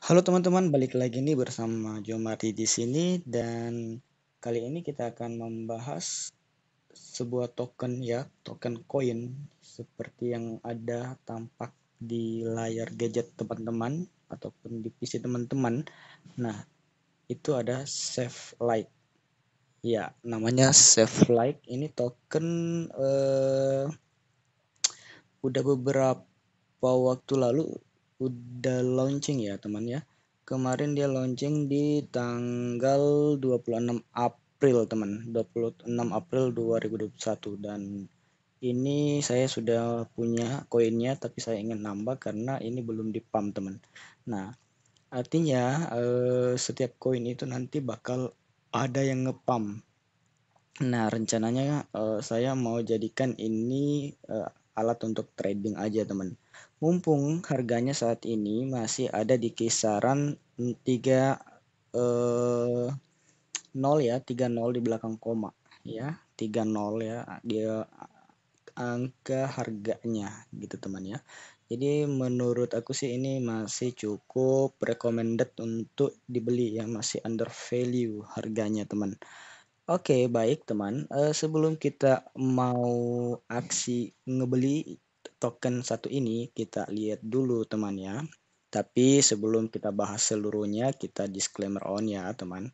Halo teman-teman, balik lagi nih bersama Jomati di sini dan kali ini kita akan membahas sebuah token ya, token koin seperti yang ada tampak di layar gadget teman-teman ataupun di PC teman-teman. Nah, itu ada Safe Light. Ya, namanya Safe Light. Ini token eh, udah beberapa waktu lalu udah launching ya teman ya kemarin dia launching di tanggal 26 April teman 26 April 2021 dan ini saya sudah punya koinnya tapi saya ingin nambah karena ini belum di pump teman nah artinya eh, setiap koin itu nanti bakal ada yang ngepam nah rencananya eh, saya mau jadikan ini eh, alat untuk trading aja teman mumpung harganya saat ini masih ada di kisaran 3 mm, eh, 0 ya, 30 di belakang koma ya, 30 ya dia angka harganya gitu teman ya. Jadi menurut aku sih ini masih cukup recommended untuk dibeli ya, masih under value harganya teman. Oke, baik teman. Uh, sebelum kita mau aksi ngebeli token satu ini kita lihat dulu temannya. Tapi sebelum kita bahas seluruhnya kita disclaimer on ya teman.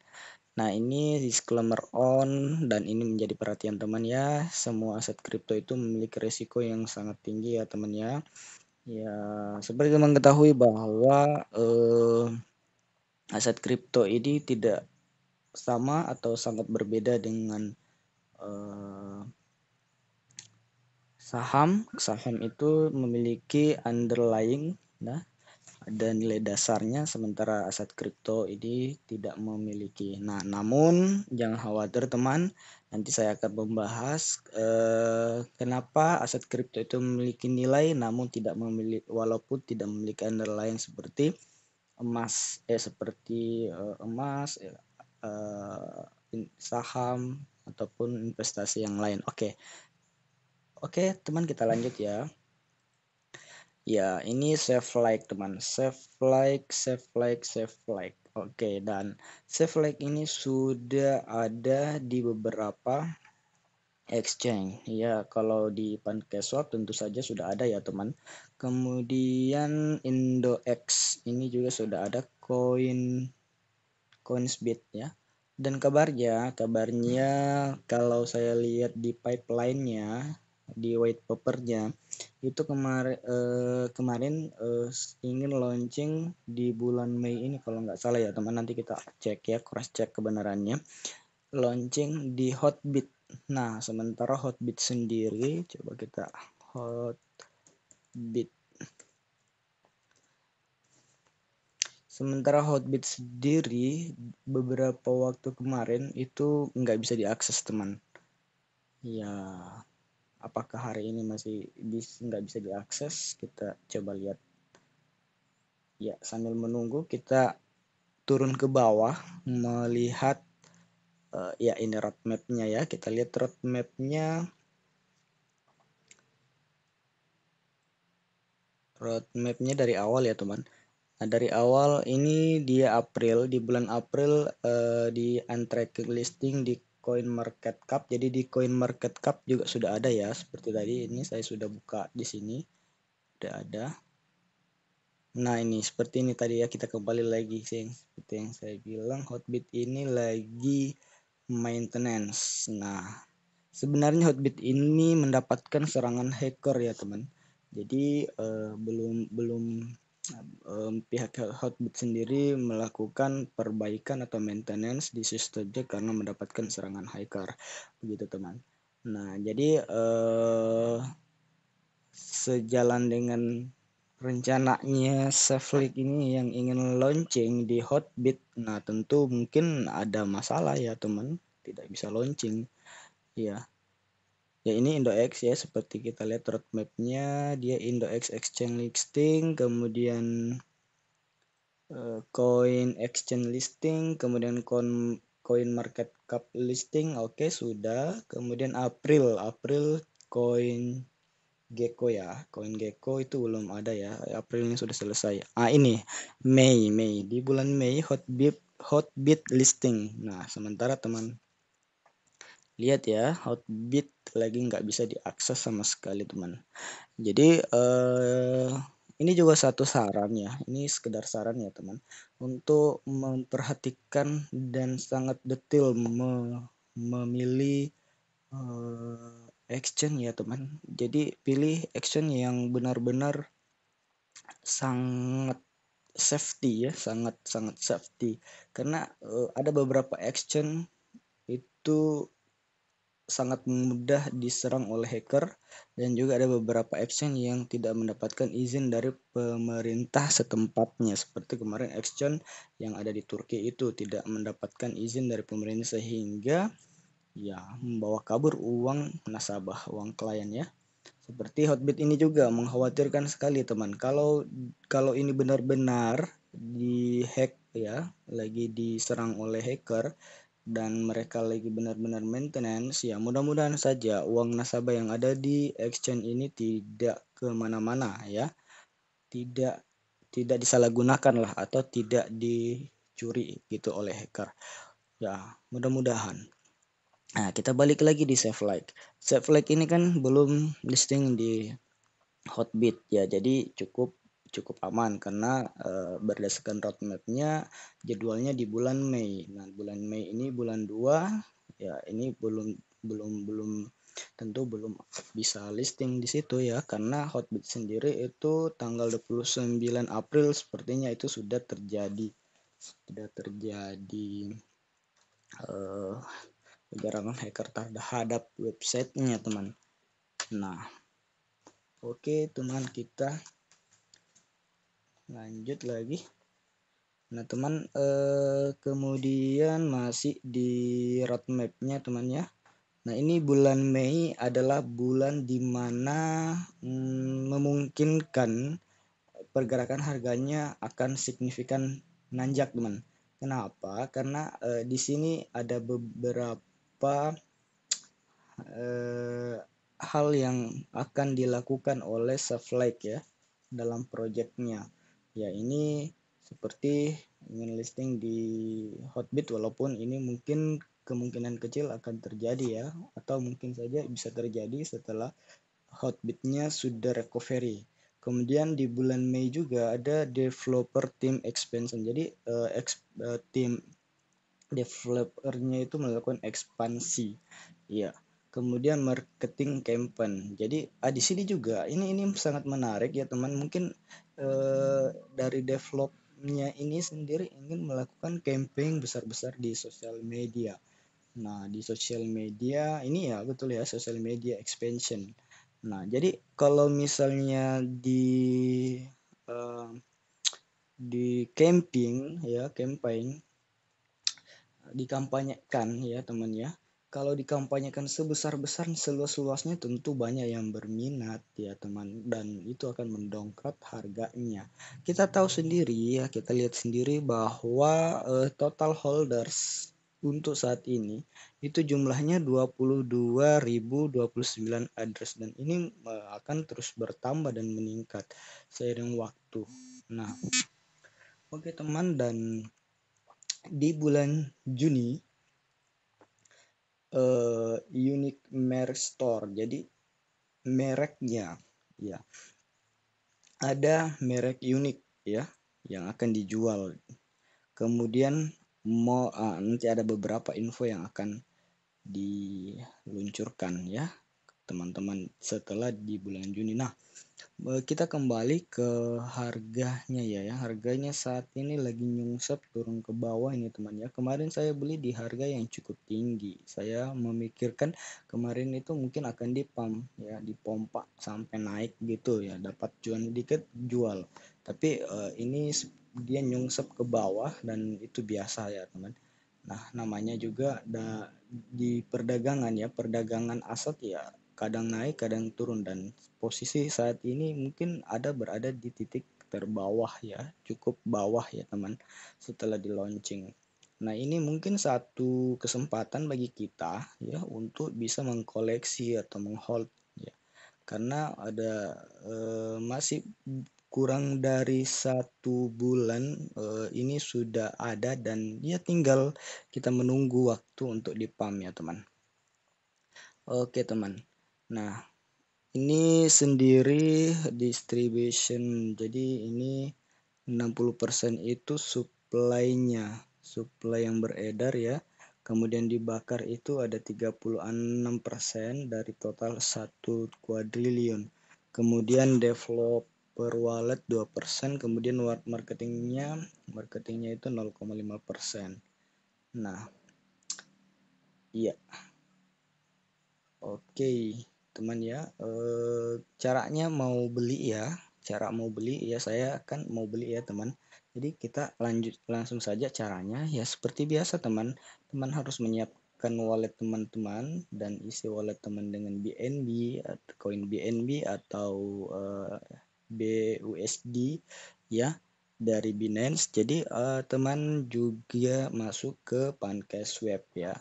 Nah ini disclaimer on dan ini menjadi perhatian teman ya. Semua aset kripto itu memiliki resiko yang sangat tinggi ya teman ya. Ya seperti teman ketahui bahwa eh, aset kripto ini tidak sama atau sangat berbeda dengan eh, saham saham itu memiliki underlying nah ada nilai dasarnya sementara aset kripto ini tidak memiliki. Nah, namun jangan khawatir teman, nanti saya akan membahas eh, kenapa aset kripto itu memiliki nilai namun tidak memiliki walaupun tidak memiliki underlying seperti emas eh seperti eh, emas eh, eh saham ataupun investasi yang lain. Oke. Okay. Oke, teman kita lanjut ya. Ya, ini save like teman. Save like, save like, save like. Oke, dan save like ini sudah ada di beberapa exchange. Ya, kalau di PancakeSwap tentu saja sudah ada ya, teman. Kemudian IndoX ini juga sudah ada coin Coinsbit ya. Dan kabarnya, kabarnya kalau saya lihat di pipeline-nya di white papernya itu kemar uh, eh, kemarin uh, ingin launching di bulan Mei ini kalau nggak salah ya teman nanti kita cek ya cross check kebenarannya launching di Hotbit nah sementara Hotbit sendiri coba kita Hotbit Sementara Hotbit sendiri beberapa waktu kemarin itu nggak bisa diakses teman. Ya, apakah hari ini masih bis nggak bisa diakses kita coba lihat ya sambil menunggu kita turun ke bawah melihat uh, ya ini roadmapnya ya kita lihat roadmapnya roadmapnya dari awal ya teman nah dari awal ini dia April di bulan April uh, di untracked listing di Coin Market Cap. Jadi di Coin Market Cap juga sudah ada ya, seperti tadi ini saya sudah buka di sini. udah ada. Nah, ini seperti ini tadi ya kita kembali lagi sing seperti yang saya bilang Hotbit ini lagi maintenance. Nah, sebenarnya Hotbit ini mendapatkan serangan hacker ya, teman. Jadi eh, belum belum um, pihak Hotbit sendiri melakukan perbaikan atau maintenance di sistem sistemnya karena mendapatkan serangan hacker begitu teman nah jadi uh, sejalan dengan rencananya Seflik ini yang ingin launching di Hotbit nah tentu mungkin ada masalah ya teman tidak bisa launching ya ya ini IndoX ya seperti kita lihat roadmapnya dia IndoX exchange listing kemudian eh, coin exchange listing kemudian coin coin market cap listing oke okay, sudah kemudian April April coin Gecko ya coin Gecko itu belum ada ya April ini sudah selesai ah ini Mei Mei di bulan Mei hot hotbit hotbit listing nah sementara teman lihat ya outbit lagi nggak bisa diakses sama sekali teman jadi eh, ini juga satu saran ya ini sekedar saran ya teman untuk memperhatikan dan sangat detail me memilih eh, action ya teman jadi pilih action yang benar-benar sangat safety ya sangat sangat safety karena eh, ada beberapa action itu sangat mudah diserang oleh hacker dan juga ada beberapa exchange yang tidak mendapatkan izin dari pemerintah setempatnya seperti kemarin exchange yang ada di Turki itu tidak mendapatkan izin dari pemerintah sehingga ya membawa kabur uang nasabah uang klien ya seperti Hotbit ini juga mengkhawatirkan sekali teman kalau kalau ini benar-benar dihack ya lagi diserang oleh hacker dan mereka lagi benar-benar maintenance, ya mudah-mudahan saja uang nasabah yang ada di exchange ini tidak kemana-mana ya, tidak tidak disalahgunakan lah atau tidak dicuri gitu oleh hacker. Ya mudah-mudahan. Nah kita balik lagi di save like ini kan belum listing di Hotbit ya, jadi cukup cukup aman karena e, berdasarkan roadmapnya jadwalnya di bulan Mei. Nah bulan Mei ini bulan 2 ya ini belum belum belum tentu belum bisa listing di situ ya karena Hotbit sendiri itu tanggal 29 April sepertinya itu sudah terjadi sudah terjadi uh, hacker terhadap websitenya teman. Nah, oke teman kita lanjut lagi nah teman eh, kemudian masih di roadmapnya teman ya nah ini bulan Mei adalah bulan dimana mm, memungkinkan pergerakan harganya akan signifikan nanjak teman kenapa karena eh, di sini ada beberapa eh, hal yang akan dilakukan oleh Saflake ya dalam proyeknya ya ini seperti ingin listing di hotbit walaupun ini mungkin kemungkinan kecil akan terjadi ya atau mungkin saja bisa terjadi setelah hotbitnya sudah recovery kemudian di bulan Mei juga ada developer team expansion jadi uh, ex uh, eh, tim developernya itu melakukan ekspansi ya kemudian marketing campaign. Jadi ah, di sini juga ini ini sangat menarik ya teman. Mungkin eh, dari developnya ini sendiri ingin melakukan campaign besar-besar di sosial media. Nah di sosial media ini ya betul ya sosial media expansion. Nah jadi kalau misalnya di eh, di camping ya campaign dikampanyekan ya teman ya kalau dikampanyekan sebesar-besar seluas-luasnya tentu banyak yang berminat ya teman dan itu akan mendongkrak harganya. Kita tahu sendiri ya kita lihat sendiri bahwa uh, total holders untuk saat ini itu jumlahnya 22.029 address dan ini eh, akan terus bertambah dan meningkat seiring waktu. Nah, oke okay, teman dan di bulan Juni uh, unique merek store jadi mereknya ya ada merek unik ya yang akan dijual kemudian mau uh, nanti ada beberapa info yang akan diluncurkan ya teman-teman setelah di bulan Juni nah E, kita kembali ke harganya ya, yang harganya saat ini lagi nyungsep turun ke bawah ini teman ya. Kemarin saya beli di harga yang cukup tinggi, saya memikirkan kemarin itu mungkin akan dipam ya, dipompa sampai naik gitu ya, dapat cuan dikit jual. Tapi, uh, ini dia nyungsep ke bawah dan itu biasa ya teman. Nah namanya juga da di perdagangan ya, perdagangan aset ya kadang naik kadang turun dan posisi saat ini mungkin ada berada di titik terbawah ya cukup bawah ya teman setelah di launching Nah, ini mungkin satu kesempatan bagi kita ya untuk bisa mengkoleksi atau menghold ya. Karena ada e, masih kurang dari satu bulan e, ini sudah ada dan ya tinggal kita menunggu waktu untuk dipam ya, teman. Oke, teman. Nah, ini sendiri distribution. Jadi ini 60% itu supply-nya, supply yang beredar ya. Kemudian dibakar itu ada 36% dari total 1 kuadriliun. Kemudian develop per wallet 2%, kemudian marketingnya marketingnya itu 0,5%. Nah, iya. Oke. Okay teman ya e, caranya mau beli ya cara mau beli ya saya akan mau beli ya teman jadi kita lanjut langsung saja caranya ya seperti biasa teman teman harus menyiapkan wallet teman-teman dan isi wallet teman dengan BNB atau koin BNB atau e, eh, BUSD ya dari Binance jadi uh, teman juga masuk ke Pancake Web ya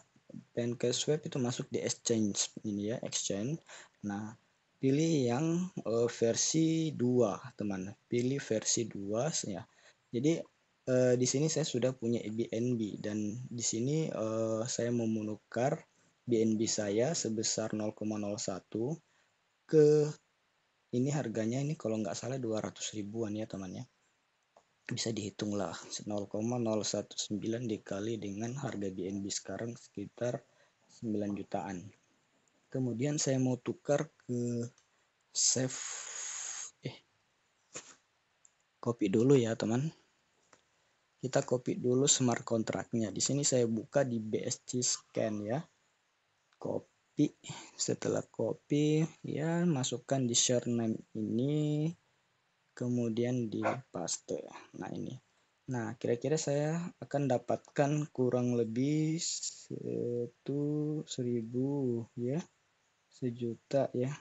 pen swap itu masuk di exchange ini ya exchange nah pilih yang uh, versi 2 teman pilih versi 2 ya jadi uh, di sini saya sudah punya BNB dan di sini uh, saya mau menukar BNB saya sebesar 0,01 ke ini harganya ini kalau nggak salah 200 ribuan ya teman ya bisa dihitung lah 0,019 dikali dengan harga BNB sekarang sekitar 9 jutaan kemudian saya mau tukar ke save eh copy dulu ya teman kita copy dulu smart contractnya. di sini saya buka di BSC scan ya copy setelah copy ya masukkan di share name ini kemudian di paste. Nah, ini. Nah, kira-kira saya akan dapatkan kurang lebih satu seribu ya, sejuta ya.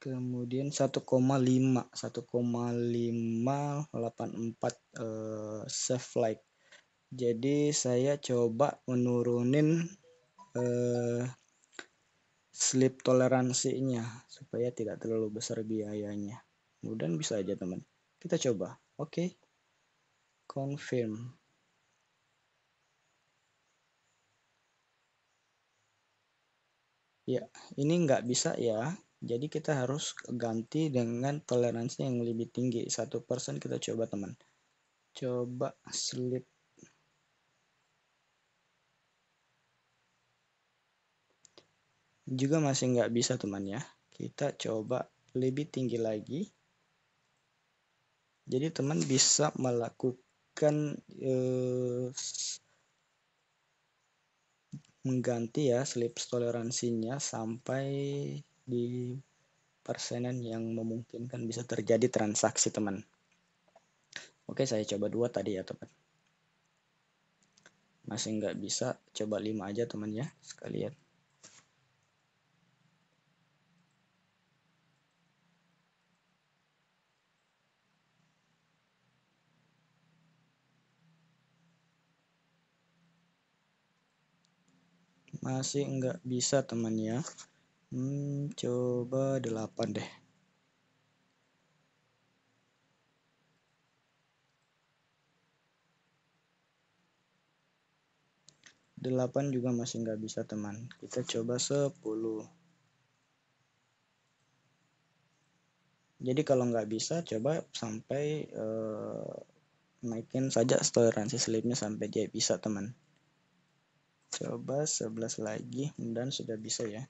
Kemudian 1,5, 1,584 empat eh, save like. Jadi saya coba menurunin eh, slip toleransinya supaya tidak terlalu besar biayanya mudah bisa aja teman. Kita coba. Oke. Okay. Confirm. Ya, ini nggak bisa ya. Jadi kita harus ganti dengan toleransi yang lebih tinggi. Satu persen kita coba teman. Coba slip. Juga masih nggak bisa teman ya. Kita coba lebih tinggi lagi. Jadi teman bisa melakukan eh, mengganti ya slip toleransinya sampai di persenan yang memungkinkan bisa terjadi transaksi teman. Oke, saya coba dua tadi ya teman. Masih nggak bisa, coba lima aja teman ya sekalian. masih nggak bisa temannya hmm, coba 8 deh delapan juga masih nggak bisa teman kita coba sepuluh. jadi kalau nggak bisa coba sampai uh, naikin saja toleransi selipnya sampai dia bisa teman Coba 11 lagi, dan sudah bisa ya.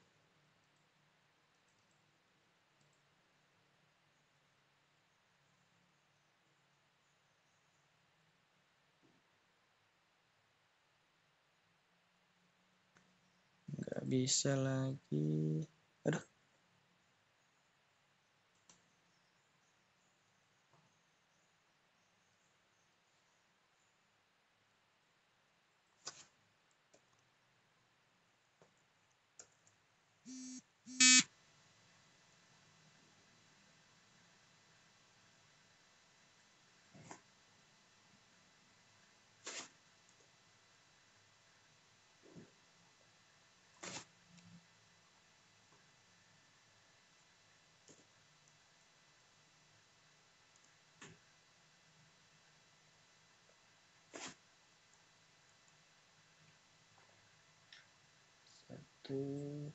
Nggak bisa lagi. Aduh, 嗯。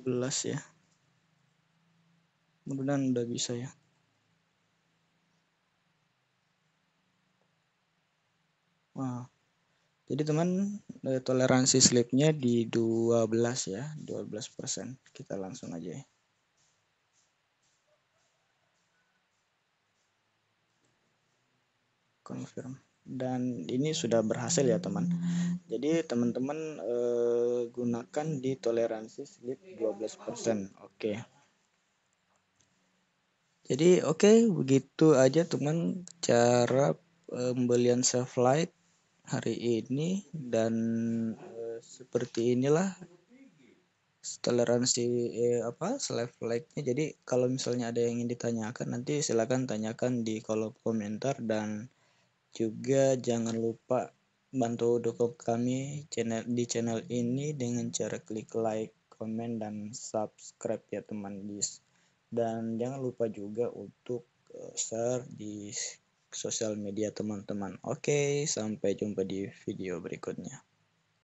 12 ya mudah-mudahan udah bisa ya Wah. Jadi teman eh, toleransi slipnya di 12 ya, 12%. Kita langsung aja ya. Confirm dan ini sudah berhasil ya teman jadi teman-teman eh, gunakan di toleransi slip 12% oke okay. jadi oke okay, begitu aja teman cara eh, pembelian self light hari ini dan eh, seperti inilah toleransi eh, apa slide like jadi kalau misalnya ada yang ingin ditanyakan nanti silahkan tanyakan di kolom komentar dan juga jangan lupa bantu dukung kami channel di channel ini dengan cara klik like, komen dan subscribe ya teman dis. Dan jangan lupa juga untuk eh, share di sosial media teman-teman. Oke, sampai jumpa di video berikutnya.